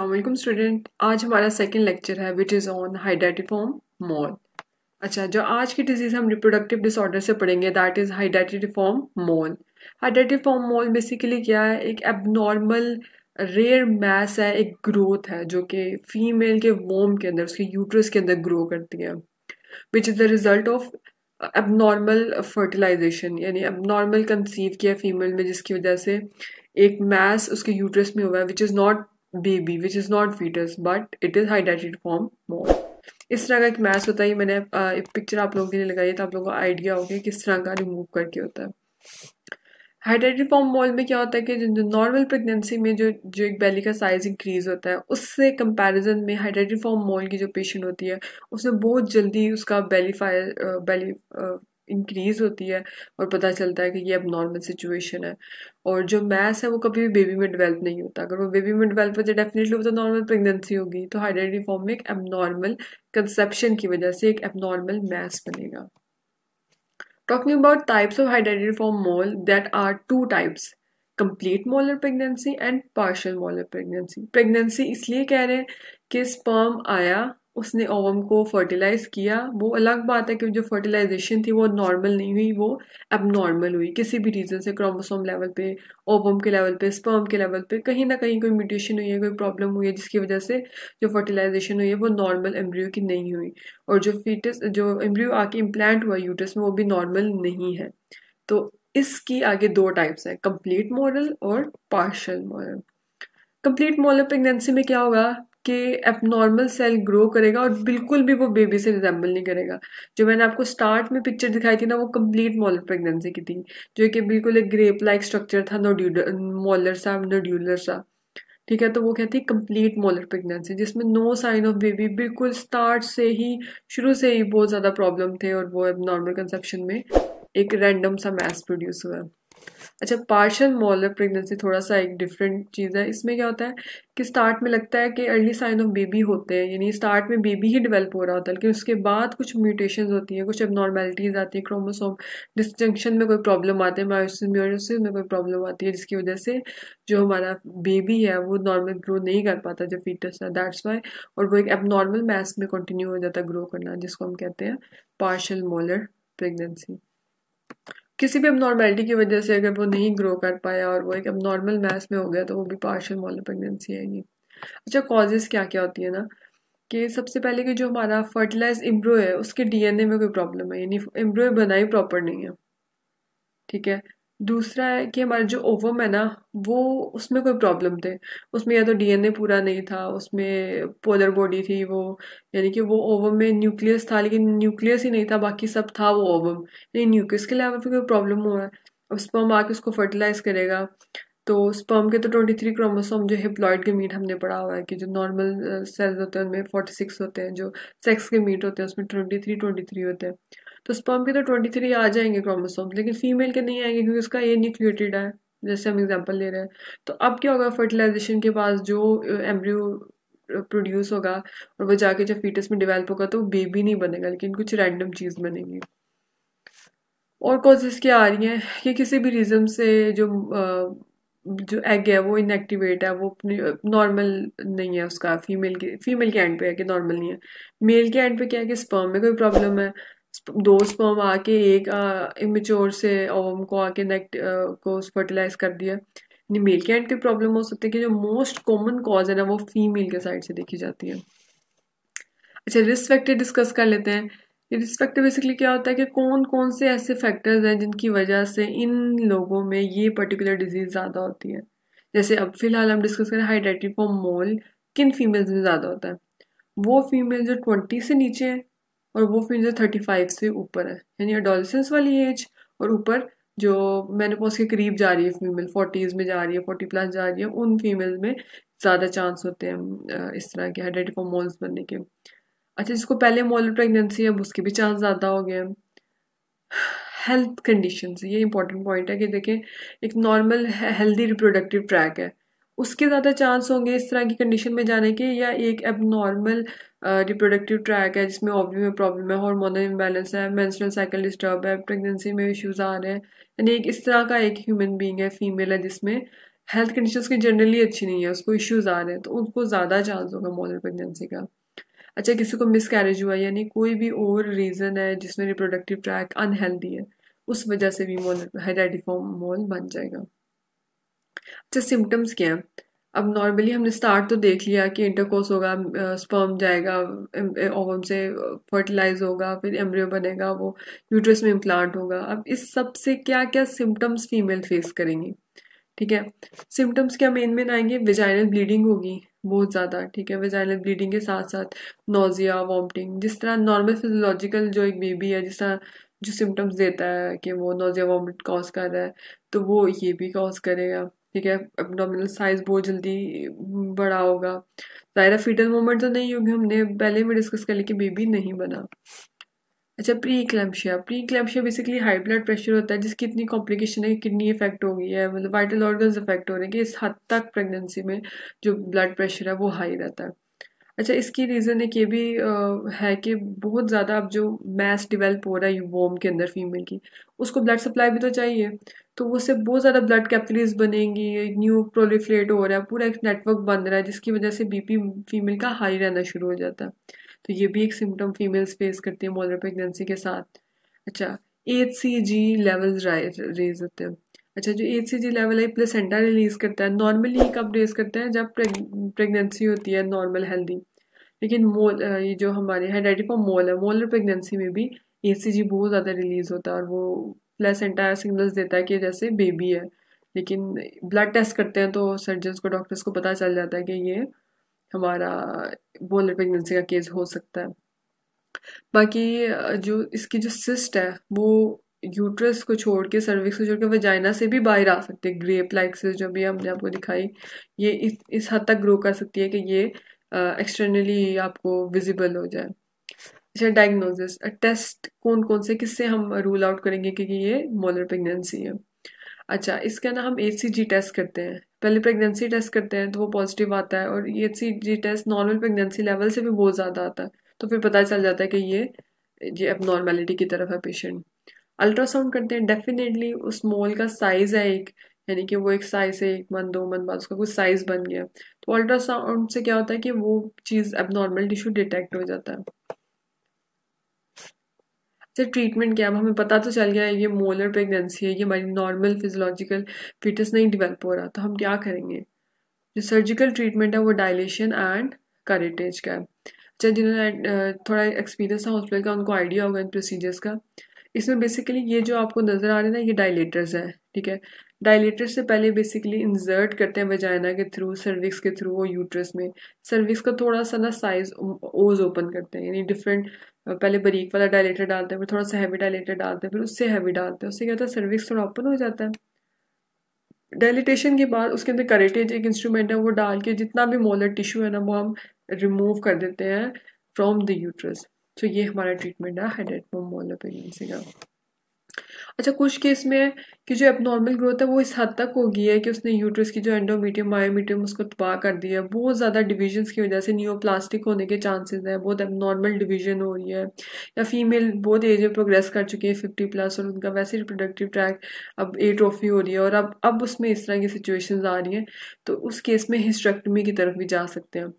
अलमेकम student आज हमारा second lecture है विच इज़ ऑन हाइडाटिफॉर्म मोल अच्छा जो आज की डिजीज़ हम रिप्रोडक्टिव डिसऑर्डर से पढ़ेंगे that is hydatidiform mole hydatidiform mole basically क्या है एक एबनॉर्मल रेयर मैस है एक ग्रोथ है जो कि फीमेल के वोम के अंदर उसके यूट्रस के अंदर ग्रो करती है which is the result of abnormal fertilization यानी एबनॉर्मल कंसीव किया फीमेल में जिसकी वजह से एक मैस उसके यूट्रस में हुआ है which is not baby which is not fetus but it is hydrated form mom इस तरह का एक मैच होता है मैंने एक पिक्चर आप लोगों के लिए लगाई है तो आप लोगों को आइडिया हो गया किस तरह का रिमूव करके होता है हाइड्रेटेड फॉर्म मॉल में क्या होता है कि जो नॉर्मल प्रेगनेंसी में जो जो एक बेली का साइज इंक्रीज होता है उससे कंपैरिजन में हाइड्रेटेड फॉर्म मॉल की जो पेशेंट होती है उसमें बहुत जल्दी उसका बेली फायर बेली इंक्रीज़ होती है और पता चलता है कि ये अब नॉर्मल सिचुएशन है और जो मैस है वो कभी भी बेबी में डेवलप नहीं होता अगर वो बेबी में डेवलप होता है डेफिनेटली वो तो नॉर्मल प्रेगनेंसी होगी तो हाइड्रेटिव फॉर्म में एक एबनॉर्मल कंसेप्शन की वजह से एक एबनॉर्मल मैस बनेगा talking about types of hydrated form mole that are two types complete molar pregnancy and partial molar pregnancy pregnancy इसलिए कह रहे हैं कि स्पर्म आया उसने ओवम को फर्टिलाइज़ किया वो अलग बात है कि जो फर्टिलाइजेशन थी वो नॉर्मल नहीं हुई वो अब नॉर्मल हुई किसी भी रीज़न से क्रोमोसोम लेवल पे ओवम के लेवल पे स्पर्म के लेवल पे कहीं ना कहीं कोई म्यूटेशन हुई है कोई प्रॉब्लम हुई है जिसकी वजह से जो फर्टिलाइजेशन हुई है वो नॉर्मल एम्ब्रियो की नहीं हुई और जो फीटस जो एम्ब्रियो आके इम्प्लांट हुआ यूटस में वो भी नॉर्मल नहीं है तो इसकी आगे दो टाइप्स हैं कंप्लीट मॉडल और partial model complete model pregnancy में क्या होगा के एबनॉर्मल सेल ग्रो करेगा और बिल्कुल भी वो बेबी से रिजेंबल नहीं करेगा जो मैंने आपको स्टार्ट में पिक्चर दिखाई थी ना वो कंप्लीट मॉलर प्रेगनेंसी की थी जो कि बिल्कुल एक ग्रेप लाइक स्ट्रक्चर था नोड्यूल मॉलर सा नोड्यूलर सा ठीक है तो वो कहती थी कंप्लीट मॉलर प्रेगनेंसी जिसमें नो साइन ऑफ बेबी बिल्कुल स्टार्ट से ही शुरू से ही बहुत ज़्यादा प्रॉब्लम थे और वो एबनॉर्मल कंसेप्शन में एक रैंडम सा मैस प्रोड्यूस हुआ अच्छा पार्शल मॉलर प्रेगनेंसी थोड़ा सा एक डिफरेंट चीज़ है इसमें क्या होता है कि स्टार्ट में लगता है कि अर्ली साइन ऑफ बेबी होते हैं यानी स्टार्ट में बेबी ही डेवलप हो रहा होता है लेकिन उसके बाद कुछ म्यूटेशंस होती हैं कुछ एबनॉर्मेलिटीज़ आती है क्रोमोसोम डिस्जंक्शन में कोई प्रॉब्लम आती है मायोसिस म्योसिस में कोई प्रॉब्लम आती है जिसकी वजह से जो हमारा बेबी है वो नॉर्मल ग्रो नहीं कर पाता जो फीटस है दैट्स वाई और वो एक एबनॉर्मल मैस में कंटिन्यू हो जाता है ग्रो करना जिसको हम कहते हैं पार्शल मोलर प्रेगनेंसी किसी भी नॉर्मेलिटी की वजह से अगर वो नहीं ग्रो कर पाया और वो एक अब नॉर्मल मैस में हो गया तो वो भी पार्शल मॉलर प्रेगनेंसी आएगी अच्छा कॉजेज़ क्या क्या होती है ना कि सबसे पहले कि जो हमारा फर्टिलाइज इम्ब्रो है उसके डीएनए में कोई प्रॉब्लम है यानी इम्ब्रो बनाई प्रॉपर नहीं है ठीक है दूसरा है कि हमारा जो ओवम है ना वो उसमें कोई प्रॉब्लम थे उसमें या तो डीएनए पूरा नहीं था उसमें पोलर बॉडी थी वो यानी कि वो ओवम में न्यूक्लियस था लेकिन न्यूक्लियस ही नहीं था बाकी सब था वो ओवम यानी न्यूक्लियस के लेवल पे कोई प्रॉब्लम हो रहा है अब स्पर्म आके उसको फर्टिलाइज करेगा तो स्पर्म के तो ट्वेंटी थ्री क्रोमोसोम जो हिप्लॉयड के मीट हमने पढ़ा हुआ है कि जो नॉर्मल सेल्स uh, होते हैं उनमें फोर्टी सिक्स होते हैं जो सेक्स के मीट होते हैं उसमें ट्वेंटी थ्री ट्वेंटी थ्री होते हैं तो स्पर्म के तो ट्वेंटी थ्री आ जाएंगे क्रोमोसोम लेकिन फीमेल के नहीं आएंगे क्योंकि उसका ए न्यूक्लिएटेड है जैसे हम एग्जाम्पल ले रहे हैं तो अब क्या होगा फर्टिलाइजेशन के पास जो एम्ब्रियो प्रोड्यूस होगा और वो जाके जब फीटस में डिवेल्प होगा तो बेबी नहीं बनेगा लेकिन कुछ रैंडम चीज़ बनेगी और कॉजेस क्या आ रही हैं कि किसी भी रीज़न से जो जो एग है वो इनएक्टिवेट है वो अपनी नॉर्मल नहीं है उसका फीमेल के फीमेल के एंड पे है कि नॉर्मल नहीं है मेल के एंड पे क्या है कि स्पर्म में कोई प्रॉब्लम है दोस्त को हम आके एक इमेच्योर से ओवम को आके नेक्ट को फर्टिलाइज कर दिया मेल के एंड की प्रॉब्लम हो सकती है कि जो मोस्ट कॉमन कॉज है ना वो फीमेल के साइड से देखी जाती है अच्छा रिस्क फैक्टर डिस्कस कर लेते हैं रिस्क फैक्टर बेसिकली क्या होता है कि कौन कौन से ऐसे फैक्टर्स हैं जिनकी वजह से इन लोगों में ये पर्टिकुलर डिजीज़ ज़्यादा होती है जैसे अब फिलहाल हम डिस्कस करें हाइड्रेटिफॉर्म मोल किन फीमेल्स में ज़्यादा होता है वो फीमेल जो ट्वेंटी से नीचे हैं और वो फिर जो थर्टी फाइव से ऊपर है यानी अडोलसेंस वाली एज और ऊपर जो मैंने पोस्ट के करीब जा रही है फीमेल फोर्टीज़ में जा रही है फोर्टी प्लस जा रही है उन फीमेल में ज़्यादा चांस होते हैं इस तरह के हाइड्रेटिक मोल्स बनने के अच्छा जिसको पहले मोलर प्रेगनेंसी है उसके भी चांस ज़्यादा हो गए हेल्थ कंडीशंस ये इंपॉर्टेंट पॉइंट है कि देखें एक नॉर्मल हेल्दी रिप्रोडक्टिव ट्रैक है उसके ज़्यादा चांस होंगे इस तरह की कंडीशन में जाने के या एक एबनॉर्मल नॉर्मल रिप्रोडक्टिव ट्रैक है जिसमें ऑब्वियस में प्रॉब्लम है हॉर्मोनल इम्बैलेंस है मेंस्ट्रुअल साइकिल डिस्टर्ब है प्रेगनेंसी में इश्यूज आ रहे हैं यानी एक इस तरह का एक ह्यूमन बीइंग है फीमेल है जिसमें हेल्थ कंडीशन की जनरली अच्छी नहीं है उसको इश्यूज आ रहे हैं तो उनको ज़्यादा चांस होगा मॉडल प्रेगनेंसी का अच्छा किसी को मिस कैरेज हुआ यानी कोई भी और रीज़न है जिसमें रिप्रोडक्टिव ट्रैक अनहेल्दी है उस वजह से भी मॉडल हेडाइडिफॉर्म मॉल बन जाएगा अच्छा सिम्टम्स क्या हैं अब नॉर्मली हमने स्टार्ट तो देख लिया कि इंटरकोर्स होगा स्पर्म जाएगा ओवम से फर्टिलाइज होगा फिर एम्ब्रियो बनेगा वो यूट्रस में इम्प्लांट होगा अब इस सब से क्या क्या सिम्टम्स फीमेल फेस करेंगी ठीक है सिम्टम्स क्या मेन मेन आएंगे विजाइनल ब्लीडिंग होगी बहुत ज़्यादा ठीक है वेजाइनल ब्लीडिंग के साथ साथ नोजिया वॉमटिंग जिस तरह नॉर्मल फिजोलॉजिकल जो एक बेबी है जिस तरह जो सिम्टम्स देता है कि वो नोजिया वॉमिट कॉज कर रहा है तो वो ये भी कॉज करेगा ठीक है एबडोमिनल साइज बहुत जल्दी हम्म, बड़ा होगा ज़ाहिर फीटल मोमेंट तो नहीं होगी हमने पहले भी डिस्कस कर लिया कि बेबी नहीं बना अच्छा pre eclampsia pre eclampsia basically high blood pressure होता है जिसकी इतनी कॉम्प्लिकेशन है किडनी इफेक्ट हो गई है मतलब वाइटल ऑर्गन्स इफेक्ट हो रहे हैं कि इस हद तक प्रेगनेंसी में जो ब्लड प्रेशर है वो हाई रहता है अच्छा इसकी रीज़न एक ये भी आ, है कि बहुत ज़्यादा अब जो मैस डिवेल्प हो रहा है वोम के अंदर फीमेल की उसको ब्लड सप्लाई भी तो चाहिए तो उससे बहुत ज़्यादा ब्लड कैपिलरीज बनेंगी न्यू प्रोलिफ्रेट हो रहा है पूरा एक नेटवर्क बन रहा है जिसकी वजह से बीपी फीमेल का हाई रहना शुरू हो जाता है तो ये भी एक सिम्टम फीमेल्स फेस करती है मॉडर प्रेगनेंसी के साथ अच्छा H C G level raise होते हैं अच्छा जो एच सी जी लेवल है प्लेसेंटा रिलीज़ करता है नॉर्मली कब रेज करते हैं जब प्रेगनेंसी होती है नॉर्मल हेल्दी लेकिन मोल ये जो हमारे हेडेडिफॉर्म मोल है मोलर प्रेगनेंसी में भी ए बहुत ज़्यादा रिलीज़ होता है और वो प्लेसेंटा सिग्नल्स देता है कि जैसे बेबी है लेकिन ब्लड टेस्ट करते हैं तो सर्जन को डॉक्टर्स को पता चल जाता है कि ये हमारा बोलर प्रेगनेंसी का केस हो सकता है बाकी जो इसकी जो सिस्ट है वो यूट्रस को छोड़ के सर्विक्स को छोड़ के वजाइना से भी बाहर आ सकती है ग्रेप लाइक से जो भी हमने आपको दिखाई ये इस इस हद तक ग्रो कर सकती है कि ये एक्सटर्नली आपको विजिबल हो जाए अच्छा डायग्नोसिस टेस्ट कौन कौन से किससे हम रूल आउट करेंगे क्योंकि ये मोलर प्रेगनेंसी है अच्छा इसका ना हम एच टेस्ट करते हैं पहले प्रेगनेंसी टेस्ट करते हैं तो वो पॉजिटिव आता है और H test normal pregnancy level से भी बहुत ज़्यादा आता है तो फिर पता चल जाता है कि ये ये अब नॉर्मेलिटी की तरफ है पेशेंट अल्ट्रासाउंड करते हैं डेफिनेटली उस मोल का साइज है एक यानी कि वो एक साइज से एक मन दो मन बाद उसका कुछ साइज बन गया तो अल्ट्रासाउंड से क्या होता है कि वो चीज़ अब टिश्यू डिटेक्ट हो जाता है सर ट्रीटमेंट क्या अब हमें पता तो चल गया है ये मोलर प्रेगनेंसी है ये हमारी नॉर्मल फिजोलॉजिकल फिटस नहीं डिवेल्प हो रहा तो हम क्या करेंगे जो सर्जिकल ट्रीटमेंट है वो डायलेशन एंड करेटेज का है अच्छा जिन्होंने थोड़ा एक्सपीरियंस है हॉस्पिटल का उनको आइडिया होगा इन प्रोसीजर्स का इसमें बेसिकली ये जो आपको नज़र आ रहे हैं ना ये डायलेटर्स है ठीक है डायलेटर से पहले बेसिकली इंजर्ट करते हैं वजाइना के थ्रू सर्विक्स के थ्रू और यूट्रस में सर्विक्स का थोड़ा सा ना साइज ओज ओपन करते हैं यानी डिफरेंट पहले बरीक वाला डायलेटर डालते हैं फिर थोड़ा सा हैवी डायलेटर डालते हैं फिर उससे हैवी डालते हैं उससे क्या होता है सर्विक्स थोड़ा ओपन हो जाता है डायलिटेशन के बाद उसके अंदर करेटेज एक इंस्ट्रूमेंट है वो डाल के जितना भी मोलर टिश्यू है ना वो हम रिमूव कर देते हैं फ्रॉम द यूट्रस तो ये हमारा ट्रीटमेंट है हेडेड मोलर प्रेगनेंसी का अच्छा कुछ केस में कि जो एबनॉर्मल ग्रोथ है वो इस हद तक होगी है कि उसने यूट्रस की जो एंडोमीटियम मायोमीटियम उसको तबाह कर दिया है बहुत ज़्यादा डिविजन्स की वजह से न्यूप्लास्टिक होने के चांसेस हैं बहुत एबनॉर्मल डिवीजन हो रही है या फीमेल बहुत एज में प्रोग्रेस कर चुकी है फिफ्टी प्लस और उनका वैसे रिप्रोडक्टिव ट्रैक अब एट्रोफी हो रही है और अब अब उसमें इस तरह की सिचुएशन आ रही हैं तो उस केस में हिस्ट्रक्टमी की तरफ भी जा सकते हैं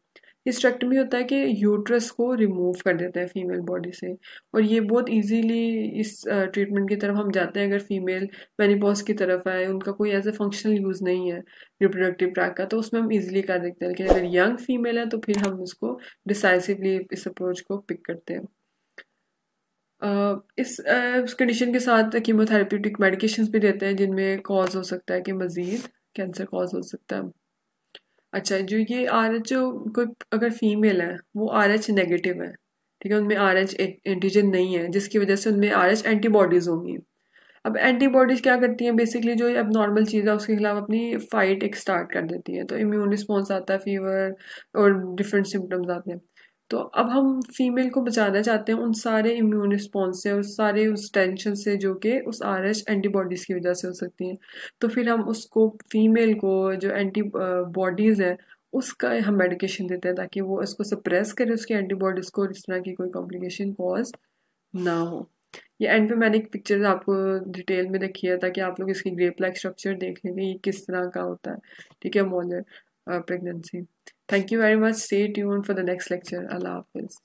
हिस्ट्रेक्टमी होता है कि यूट्रस को रिमूव कर देते हैं फीमेल बॉडी से और ये बहुत इजीली इस ट्रीटमेंट की तरफ हम जाते हैं अगर फीमेल मेनीपॉज की तरफ आए उनका कोई ऐसे फंक्शनल यूज़ नहीं है रिप्रोडक्टिव ट्रैक का तो उसमें हम इजीली कर देखते हैं लेकिन अगर यंग फीमेल है तो फिर हम उसको डिसाइसिवली इस अप्रोच को पिक करते हैं Uh, इस कंडीशन के साथ कीमोथेरेप्यूटिक मेडिकेशंस भी देते हैं जिनमें कॉज हो सकता है कि मज़ीद कैंसर कॉज हो सकता है अच्छा जो ये आर जो कोई अगर फीमेल है वो आर एच नेगेटिव है ठीक है उनमें आर एच एंटीजन नहीं है जिसकी वजह से उनमें आर एच एंटीबॉडीज़ होंगी अब एंटीबॉडीज़ क्या करती हैं बेसिकली जो अब नॉर्मल चीज़ है उसके खिलाफ अपनी फ़ाइट एक स्टार्ट कर देती है तो इम्यून रिस्पॉन्स आता है फीवर और डिफरेंट सिम्टम्स आते हैं तो अब हम फीमेल को बचाना चाहते हैं उन सारे इम्यून रिस्पॉन्स से उस सारे उस टेंशन से जो कि उस आर एच एंटीबॉडीज़ की वजह से हो सकती हैं तो फिर हम उसको फीमेल को जो एंटी बॉडीज़ है उसका हम मेडिकेशन देते हैं ताकि वो इसको सप्रेस करे उसकी एंटीबॉडीज़ को इस तरह की कोई कॉम्प्लिकेशन कॉज ना हो ये एंड पे मैंने एक पिक्चर आपको डिटेल में रखी है ताकि आप लोग इसकी ग्रेप लाइक स्ट्रक्चर देख लेंगे ये किस तरह का होता है ठीक है molar pregnancy Thank you very much. Stay tuned for the next lecture. Allah Hafiz.